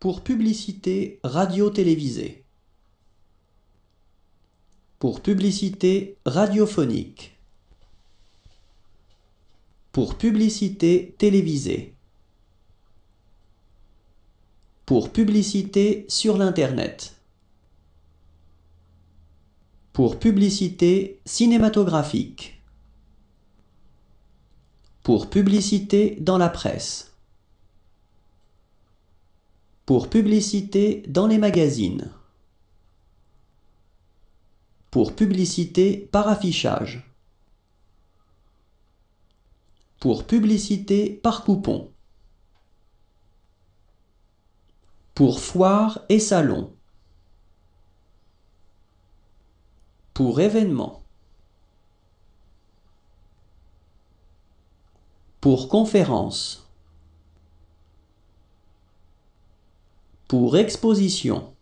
pour publicité radio-télévisée. Pour publicité radiophonique. Pour publicité télévisée. Pour publicité sur l'Internet. Pour publicité cinématographique. Pour publicité dans la presse. Pour publicité dans les magazines. Pour publicité par affichage. Pour publicité par coupon. Pour foire et salon. Pour événement. Pour conférence. Pour exposition.